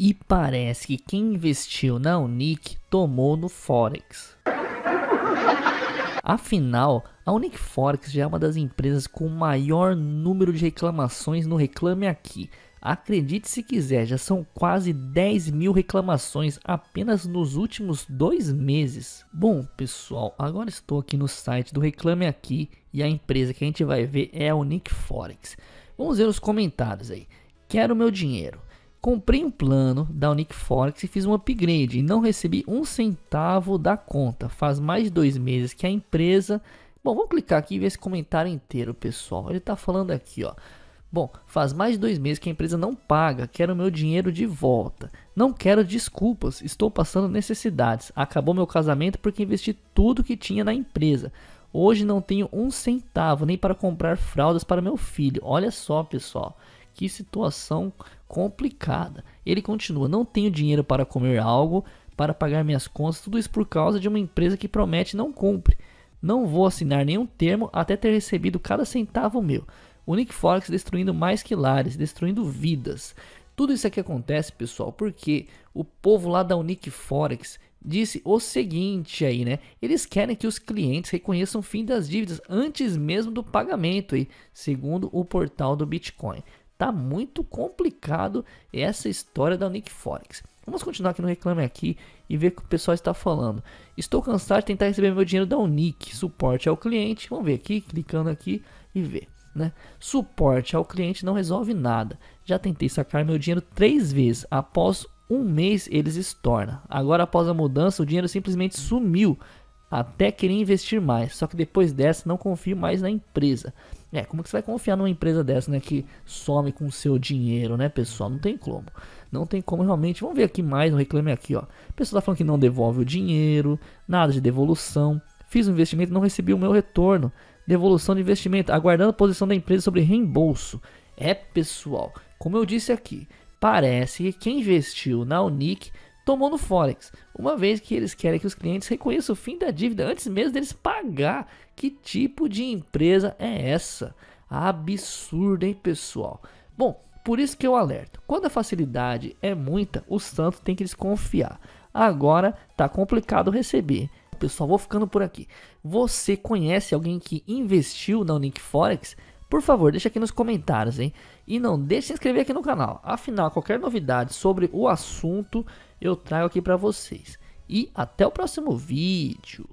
E parece que quem investiu na Unic tomou no Forex. Afinal, a Unic Forex já é uma das empresas com maior número de reclamações no Reclame Aqui. Acredite se quiser, já são quase 10 mil reclamações apenas nos últimos dois meses. Bom, pessoal, agora estou aqui no site do Reclame Aqui e a empresa que a gente vai ver é a Unic Forex. Vamos ver os comentários aí. Quero meu dinheiro. Comprei um plano da Unic Forex e fiz um upgrade e não recebi um centavo da conta. Faz mais de dois meses que a empresa. Bom, vou clicar aqui e ver esse comentário inteiro, pessoal. Ele está falando aqui, ó. Bom, faz mais de dois meses que a empresa não paga, quero meu dinheiro de volta. Não quero desculpas, estou passando necessidades. Acabou meu casamento porque investi tudo que tinha na empresa. Hoje não tenho um centavo nem para comprar fraldas para meu filho. Olha só, pessoal. Que situação complicada. Ele continua: Não tenho dinheiro para comer algo, para pagar minhas contas, tudo isso por causa de uma empresa que promete e não cumpre. Não vou assinar nenhum termo até ter recebido cada centavo meu. O Nick Forex destruindo mais que lares, destruindo vidas. Tudo isso aqui acontece, pessoal, porque o povo lá da Unic Forex disse o seguinte aí, né? Eles querem que os clientes reconheçam o fim das dívidas antes mesmo do pagamento, aí, segundo o portal do Bitcoin tá muito complicado essa história da Nick Forex. Vamos continuar aqui no Reclame Aqui e ver o que o pessoal está falando. Estou cansado de tentar receber meu dinheiro da Unic. Suporte ao cliente. Vamos ver aqui, clicando aqui e ver. Né? Suporte ao cliente não resolve nada. Já tentei sacar meu dinheiro três vezes. Após um mês, eles estornam. Agora, após a mudança, o dinheiro simplesmente sumiu até querer investir mais, só que depois dessa não confio mais na empresa. É, como que você vai confiar numa empresa dessa, né, que some com o seu dinheiro, né, pessoal? Não tem como. Não tem como realmente. Vamos ver aqui mais, um reclame aqui, ó. A pessoa tá falando que não devolve o dinheiro, nada de devolução. Fiz um investimento, não recebi o meu retorno. Devolução de investimento, aguardando a posição da empresa sobre reembolso. É, pessoal, como eu disse aqui, parece que quem investiu na Unic tomou no Forex, uma vez que eles querem que os clientes reconheçam o fim da dívida antes mesmo deles pagar. Que tipo de empresa é essa? Absurdo, hein, pessoal? Bom, por isso que eu alerto. Quando a facilidade é muita, o santo tem que desconfiar. Agora tá complicado receber. Pessoal, vou ficando por aqui. Você conhece alguém que investiu na Unique Forex? Por favor, deixa aqui nos comentários, hein? E não deixe de se inscrever aqui no canal. Afinal, qualquer novidade sobre o assunto eu trago aqui para vocês. E até o próximo vídeo.